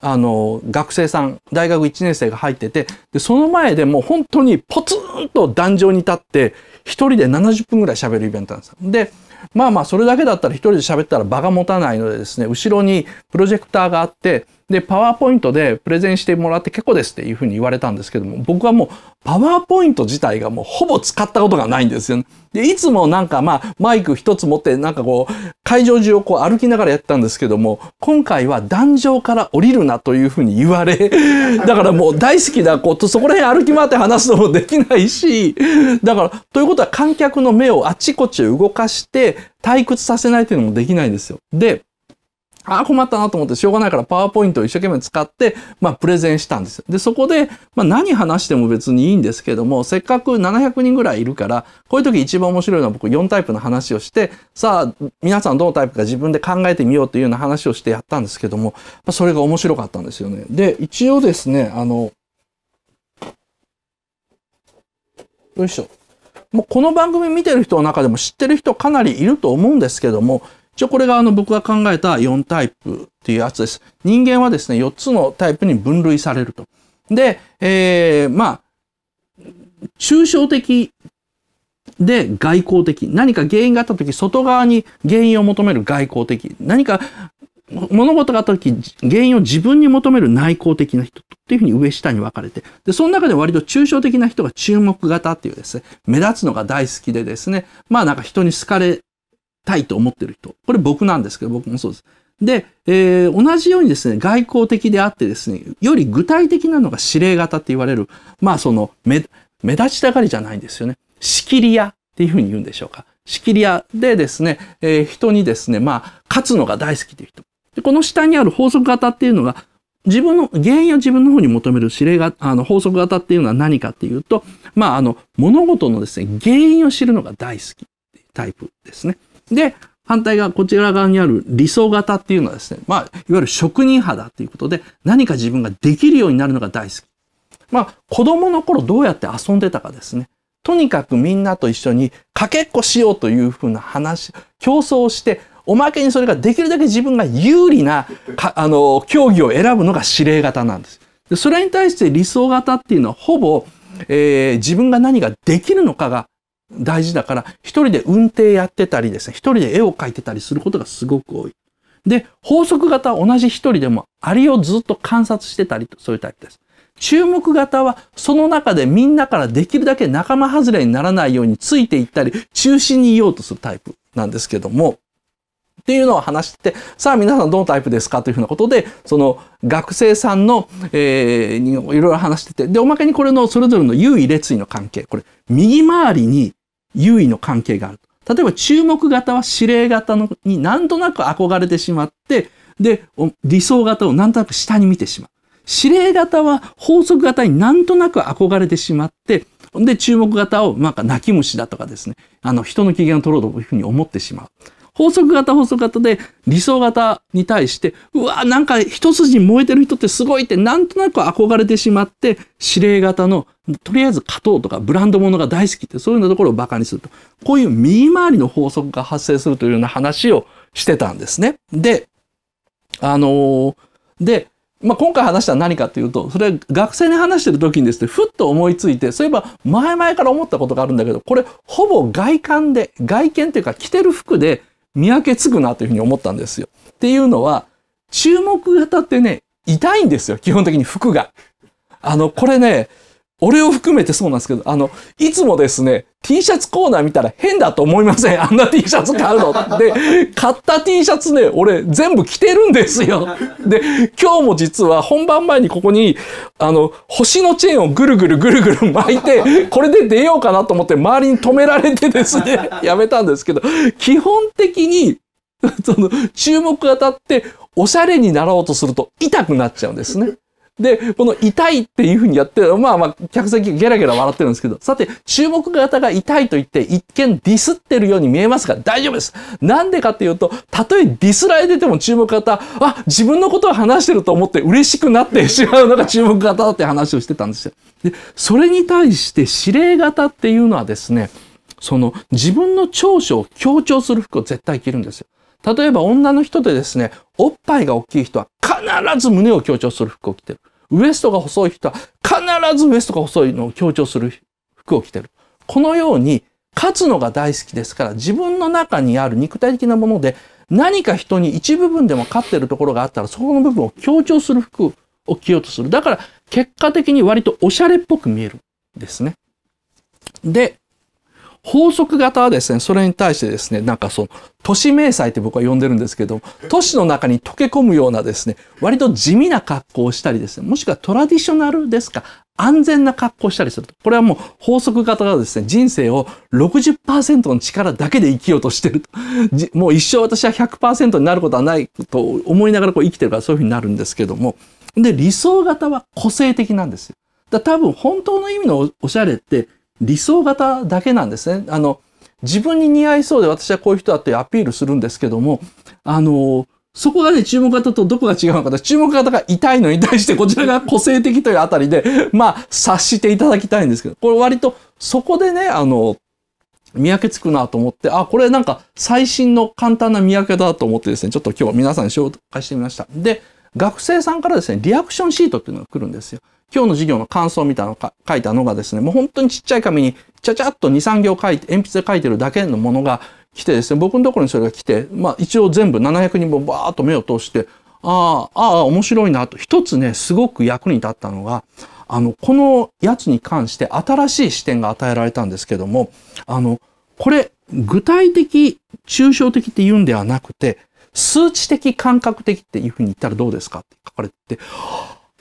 あの、学生さん、大学1年生が入ってて、で、その前でもう本当にポツンと壇上に立って、一人で70分ぐらい喋るイベントなんです。で、まあまあ、それだけだったら一人で喋ったら場が持たないのでですね、後ろにプロジェクターがあって、で、パワーポイントでプレゼンしてもらって結構ですっていうふうに言われたんですけども、僕はもうパワーポイント自体がもうほぼ使ったことがないんですよね。で、いつもなんかまあマイク一つ持ってなんかこう会場中をこう歩きながらやったんですけども、今回は壇上から降りるなというふうに言われ、だからもう大好きなことそこら辺歩き回って話すのもできないし、だから、ということは観客の目をあちこち動かして退屈させないというのもできないんですよ。で、ああ、困ったなと思って、しょうがないからパワーポイントを一生懸命使って、まあ、プレゼンしたんです。で、そこで、まあ、何話しても別にいいんですけども、せっかく700人ぐらいいるから、こういう時一番面白いのは僕4タイプの話をして、さあ、皆さんどのタイプか自分で考えてみようというような話をしてやったんですけども、まあ、それが面白かったんですよね。で、一応ですね、あの、よいしょ。もうこの番組見てる人の中でも知ってる人かなりいると思うんですけども、一応これがあの僕が考えた4タイプっていうやつです。人間はですね、4つのタイプに分類されると。で、えー、まあ、抽象的で外交的。何か原因があった時、外側に原因を求める外交的。何か物事があった時、原因を自分に求める内向的な人っていうふうに上下に分かれて。で、その中で割と抽象的な人が注目型っていうですね、目立つのが大好きでですね、まあなんか人に好かれたいと思ってる人。これ僕なんですけど、僕もそうです。で、えー、同じようにですね、外交的であってですね、より具体的なのが指令型って言われる、まあその目、目立ちたがりじゃないんですよね。仕切り屋っていうふうに言うんでしょうか。仕切り屋でですね、えー、人にですね、まあ、勝つのが大好きという人。で、この下にある法則型っていうのが、自分の、原因を自分の方に求める指令が、あの、法則型っていうのは何かっていうと、まあ、あの、物事のですね、原因を知るのが大好きっていうタイプですね。で、反対側、こちら側にある理想型っていうのはですね、まあ、いわゆる職人派だっていうことで、何か自分ができるようになるのが大好き。まあ、子供の頃どうやって遊んでたかですね。とにかくみんなと一緒にかけっこしようというふうな話、競争をして、おまけにそれができるだけ自分が有利な、あの、競技を選ぶのが指令型なんです。でそれに対して理想型っていうのはほぼ、えー、自分が何ができるのかが大事だから、一人で運転やってたりですね、一人で絵を描いてたりすることがすごく多い。で、法則型は同じ一人でも、アリをずっと観察してたりと、そういうタイプです。注目型は、その中でみんなからできるだけ仲間外れにならないようについていったり、中心にいようとするタイプなんですけども、っていうのを話して、さあ皆さんどのタイプですかというふうなことで、その学生さんの、えー、いろいろ話してて、で、おまけにこれのそれぞれの優位列位の関係、これ、右回りに優位の関係がある。例えば注目型は指令型のになんとなく憧れてしまって、で、理想型をなんとなく下に見てしまう。指令型は法則型になんとなく憧れてしまって、で、注目型をなんか泣き虫だとかですね、あの人の機嫌を取ろうというふうに思ってしまう。法則型法則型で理想型に対して、うわ、なんか一筋燃えてる人ってすごいってなんとなく憧れてしまって、指令型の、とりあえず勝とうとかブランド物が大好きってそういうようなところを馬鹿にすると。こういう右回りの法則が発生するというような話をしてたんですね。で、あのー、で、まあ、今回話したのは何かというと、それ学生に話してる時にですね、ふっと思いついて、そういえば前々から思ったことがあるんだけど、これほぼ外観で、外見というか着てる服で見分けつくなというふうに思ったんですよ。っていうのは、注目型ってね、痛いんですよ、基本的に服が。あの、これね、俺を含めてそうなんですけど、あの、いつもですね、T シャツコーナー見たら変だと思いません あんな T シャツ買うの。で、買った T シャツね、俺全部着てるんですよ。で、今日も実は本番前にここに、あの、星のチェーンをぐるぐるぐるぐる巻いて、これで出ようかなと思って周りに止められてですね、やめたんですけど、基本的に、その、注目が当たって、おしゃれになろうとすると痛くなっちゃうんですね。で、この痛いっていうふうにやって、まあまあ、客席ゲラゲラ笑ってるんですけど、さて、注目型が痛いと言って、一見ディスってるように見えますが、大丈夫です。なんでかっていうと、たとえディスられてても注目型、あ、自分のことを話してると思って嬉しくなってしまうのが注目型だって話をしてたんですよ。で、それに対して指令型っていうのはですね、その自分の長所を強調する服を絶対着るんですよ。例えば女の人でですね、おっぱいが大きい人は必ず胸を強調する服を着てる。ウエストが細い人は必ずウエストが細いのを強調する服を着てる。このように勝つのが大好きですから自分の中にある肉体的なもので何か人に一部分でも勝ってるところがあったらそこの部分を強調する服を着ようとする。だから結果的に割とおしゃれっぽく見えるんですね。で、法則型はですね、それに対してですね、なんかその、都市迷彩って僕は呼んでるんですけども、都市の中に溶け込むようなですね、割と地味な格好をしたりですね、もしくはトラディショナルですか、安全な格好をしたりすると。これはもう法則型がですね、人生を60%の力だけで生きようとしてると。もう一生私は100%になることはないと思いながらこう生きてるからそういうふうになるんですけども。で、理想型は個性的なんですよ。だ多分本当の意味のおしゃれって理想型だけなんですね。あの、自分に似合いそうで私はこういう人だってアピールするんですけども、あの、そこがね、注目型とどこが違うのかと、注目型が痛いのに対してこちらが個性的というあたりで、まあ、察していただきたいんですけど、これ割とそこでね、あの、見分けつくなと思って、あ、これなんか最新の簡単な見分けだと思ってですね、ちょっと今日皆さんに紹介してみました。で、学生さんからですね、リアクションシートっていうのが来るんですよ。今日の授業の感想みたいなのか書いたのがですね、もう本当にちっちゃい紙にちゃちゃっと2、3行書いて、鉛筆で書いてるだけのものが来てですね、僕のところにそれが来て、まあ一応全部700人もバーっと目を通して、ああ、ああ、面白いなと。一つね、すごく役に立ったのが、あの、このやつに関して新しい視点が与えられたんですけども、あの、これ、具体的、抽象的って言うんではなくて、数値的感覚的っていうふうに言ったらどうですかって書かれてて、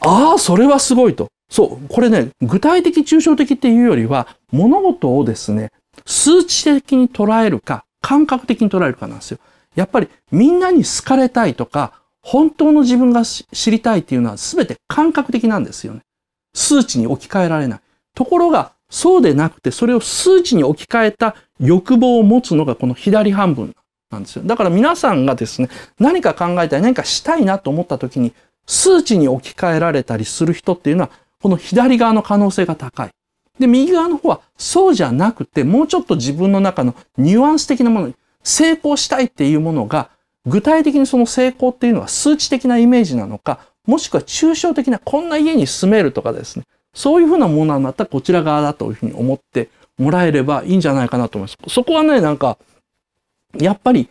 ああ、それはすごいと。そう、これね、具体的抽象的っていうよりは、物事をですね、数値的に捉えるか、感覚的に捉えるかなんですよ。やっぱりみんなに好かれたいとか、本当の自分が知りたいっていうのは全て感覚的なんですよね。数値に置き換えられない。ところが、そうでなくて、それを数値に置き換えた欲望を持つのがこの左半分なんなんですよ。だから皆さんがですね、何か考えたり何かしたいなと思った時に、数値に置き換えられたりする人っていうのは、この左側の可能性が高い。で、右側の方はそうじゃなくて、もうちょっと自分の中のニュアンス的なものに成功したいっていうものが、具体的にその成功っていうのは数値的なイメージなのか、もしくは抽象的なこんな家に住めるとかですね、そういうふうなものなんだったらこちら側だというふうに思ってもらえればいいんじゃないかなと思います。そこはね、なんか、やっぱり、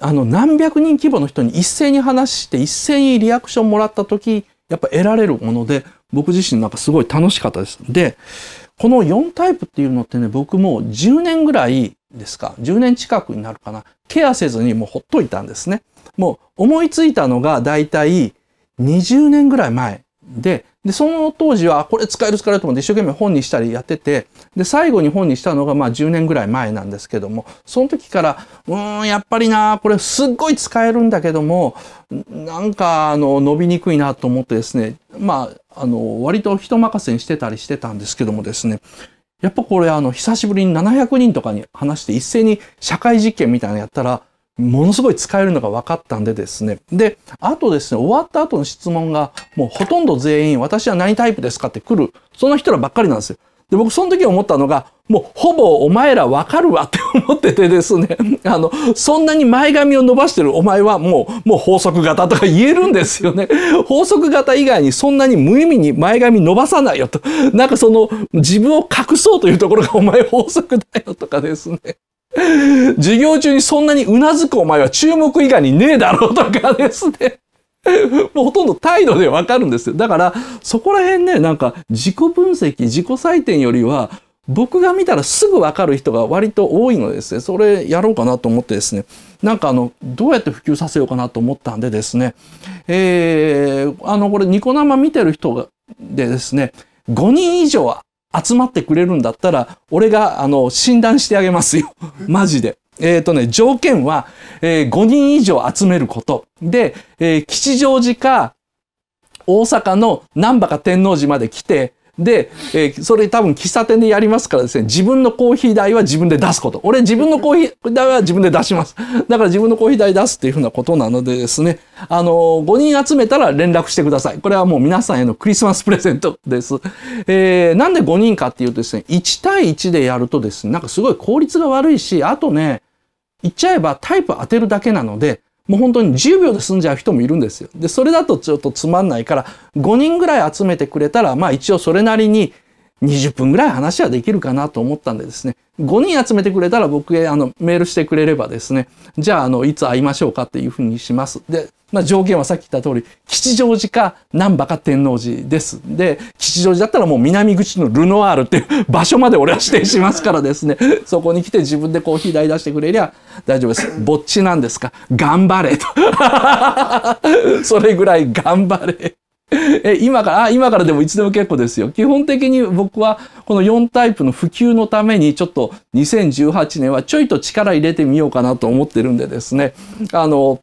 あの、何百人規模の人に一斉に話して一斉にリアクションもらった時、やっぱ得られるもので、僕自身なんかすごい楽しかったです。で、この4タイプっていうのってね、僕もう10年ぐらいですか、10年近くになるかな、ケアせずにもうほっといたんですね。もう思いついたのがだいたい20年ぐらい前で、で、その当時は、これ使える使えると思って一生懸命本にしたりやってて、で、最後に本にしたのがまあ10年ぐらい前なんですけども、その時から、うーん、やっぱりな、これすっごい使えるんだけども、なんか、あの、伸びにくいなと思ってですね、まあ、あの、割と人任せにしてたりしてたんですけどもですね、やっぱこれあの、久しぶりに700人とかに話して一斉に社会実験みたいなのやったら、ものすごい使えるのが分かったんでですね。で、あとですね、終わった後の質問が、もうほとんど全員、私は何タイプですかって来る、その人らばっかりなんですよ。で、僕その時思ったのが、もうほぼお前らわかるわって思っててですね、あの、そんなに前髪を伸ばしてるお前はもう、もう法則型とか言えるんですよね。法則型以外にそんなに無意味に前髪伸ばさないよと。なんかその自分を隠そうというところがお前法則だよとかですね。授業中にそんなにうなずくお前は注目以外にねえだろうとかですね。もうほとんど態度でわかるんですよ。だから、そこら辺ね、なんか自己分析、自己採点よりは、僕が見たらすぐわかる人が割と多いのですね、それやろうかなと思ってですね、なんかあの、どうやって普及させようかなと思ったんでですね、えー、あの、これニコ生見てる人がでですね、5人以上集まってくれるんだったら、俺が、あの、診断してあげますよ。マジで。えっ、ー、とね、条件は、えー、5人以上集めること。で、えー、吉祥寺か、大阪の南波か天王寺まで来て、で、えー、それ多分喫茶店でやりますからですね、自分のコーヒー代は自分で出すこと。俺自分のコーヒー代は自分で出します。だから自分のコーヒー代出すっていうふうなことなのでですね、あのー、5人集めたら連絡してください。これはもう皆さんへのクリスマスプレゼントです。えー、なんで5人かっていうとですね、1対1でやるとですね、なんかすごい効率が悪いし、あとね、言っちゃえばタイプ当てるだけなので、もう本当に10秒で済んじゃう人もいるんですよ。で、それだとちょっとつまんないから、5人ぐらい集めてくれたら、まあ一応それなりに20分ぐらい話はできるかなと思ったんでですね、5人集めてくれたら僕へあのメールしてくれればですね、じゃああのいつ会いましょうかっていうふうにします。で、まあ条件はさっき言った通り、吉祥寺か南波か天王寺です。で、吉祥寺だったらもう南口のルノワールっていう場所まで俺は指定しますからですね、そこに来て自分でコーヒー代出してくれりゃ大丈夫です。ぼっちなんですか頑張れと。それぐらい頑張れ。え、今から、あ、今からでもいつでも結構ですよ。基本的に僕はこの4タイプの普及のためにちょっと2018年はちょいと力入れてみようかなと思ってるんでですね。あの、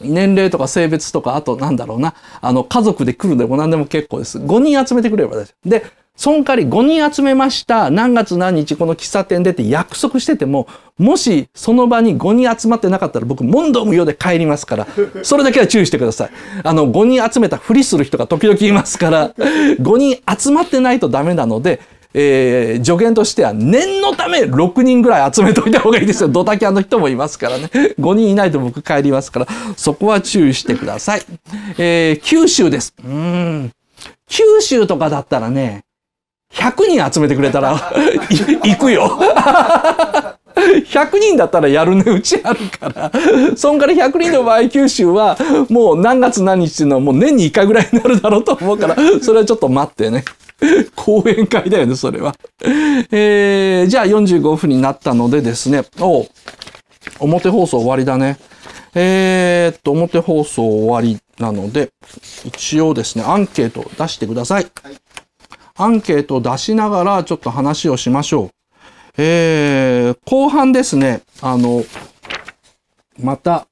年齢とか性別とか、あとなんだろうな。あの、家族で来るでも何でも結構です。5人集めてくれれば大丈夫。で、そんかり5人集めました。何月何日この喫茶店でって約束してても、もしその場に5人集まってなかったら僕問答無用で帰りますから、それだけは注意してください。あの、5人集めたふりする人が時々いますから、5人集まってないとダメなので、えー、助言としては念のため6人ぐらい集めといた方がいいですよ。ドタキャンの人もいますからね。5人いないと僕帰りますから、そこは注意してください。えー、九州です。うん。九州とかだったらね、100人集めてくれたら 行くよ100人 だったらやるねうちあるからそんから100人の場合九州はもう何月何日っていうのはもう年に1回ぐらいになるだろうと思うからそれはちょっと待ってね講演会だよねそれは、えー、じゃあ45分になったのでですねお表放送終わりだねえー、っと表放送終わりなので一応ですねアンケート出してください、はいアンケートを出しながらちょっと話をしましょう。えー、後半ですね、あの、また、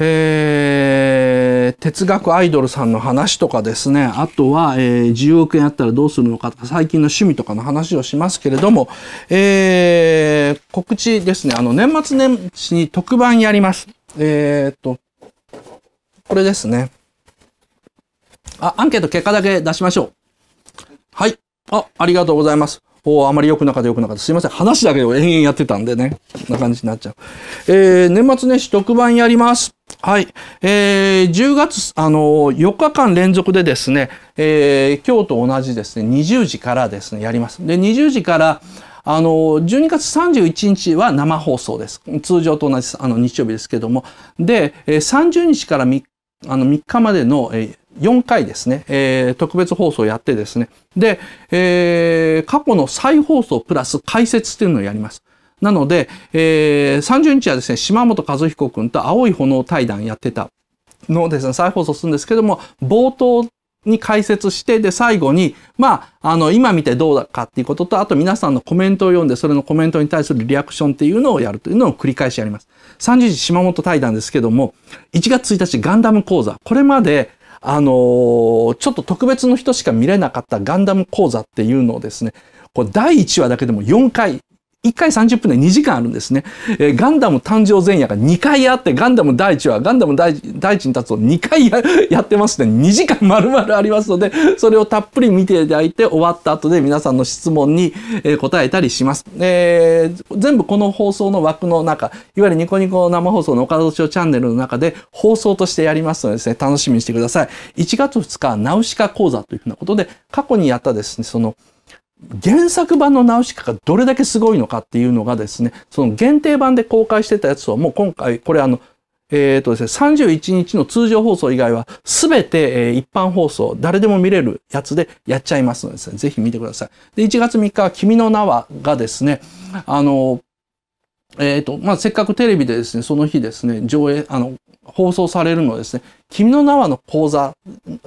えー、哲学アイドルさんの話とかですね、あとは、えー、10億円あったらどうするのかとか、最近の趣味とかの話をしますけれども、えー、告知ですね、あの、年末年始に特番やります。えー、っと、これですね。あ、アンケート結果だけ出しましょう。はい。あ、ありがとうございます。おあまり良くなかった良くなかった。すいません。話だけを延々やってたんでね。こんな感じになっちゃう。えー、年末年始特番やります。はい。えー、10月、あのー、4日間連続でですね、えー、今日と同じですね、20時からですね、やります。で、20時から、あのー、12月31日は生放送です。通常と同じあの日曜日ですけども。で、えー、30日から3日、あの3日までの、えー、4回ですね、えー、特別放送やってですね、で、えー、過去の再放送プラス解説っていうのをやります。なので、えー、30日はですね、島本和彦君と青い炎対談やってたのをですね、再放送するんですけども、冒頭に解説して、で、最後に、まあ、あの、今見てどうだかっていうことと、あと皆さんのコメントを読んで、それのコメントに対するリアクションっていうのをやるというのを繰り返しやります。30日島本対談ですけども、1月1日ガンダム講座。これまであのー、ちょっと特別の人しか見れなかったガンダム講座っていうのをですね、これ第1話だけでも4回1回30分で2時間あるんですね。えー、ガンダム誕生前夜が2回あって、ガンダム第一は、ガンダム第一に立つを2回やってますね。2時間丸々ありますので、それをたっぷり見ていただいて、終わった後で皆さんの質問に、えー、答えたりします、えー。全部この放送の枠の中、いわゆるニコニコ生放送の岡田敏夫チャンネルの中で放送としてやりますのでですね、楽しみにしてください。1月2日、ナウシカ講座というふうなことで、過去にやったですね、その、原作版のナウシカがどれだけすごいのかっていうのがですね、その限定版で公開してたやつをもう今回、これあの、えっ、ー、とですね、31日の通常放送以外は全て、一般放送、誰でも見れるやつでやっちゃいますのでですね、ぜひ見てください。で、1月3日は君の名はがですね、あの、えっ、ー、と、まあ、せっかくテレビでですね、その日ですね、上映、あの、放送されるのですね、君の名はの講座、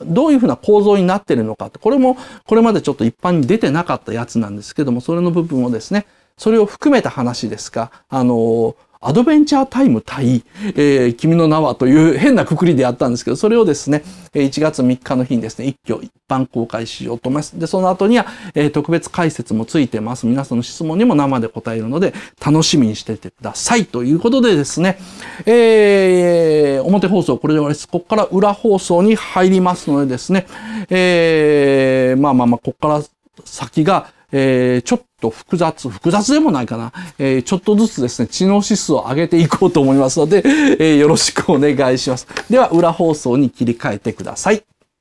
どういうふうな構造になってるのかって、これも、これまでちょっと一般に出てなかったやつなんですけども、それの部分をですね、それを含めた話ですか、あのーアドベンチャータイム対、えー、君の名はという変なくくりでやったんですけど、それをですね、1月3日の日にですね、一挙一般公開しようと思います。で、その後には、えー、特別解説もついてます。皆さんの質問にも生で答えるので、楽しみにしててください。ということでですね、えー、表放送これで終わりです。ここから裏放送に入りますのでですね、えー、まあまあまあ、ここから先が、えー、ちょっと複雑、複雑でもないかな、えー、ちょっとずつですね、知能指数を上げていこうと思いますので、えー、よろしくお願いします。では、裏放送に切り替えてください。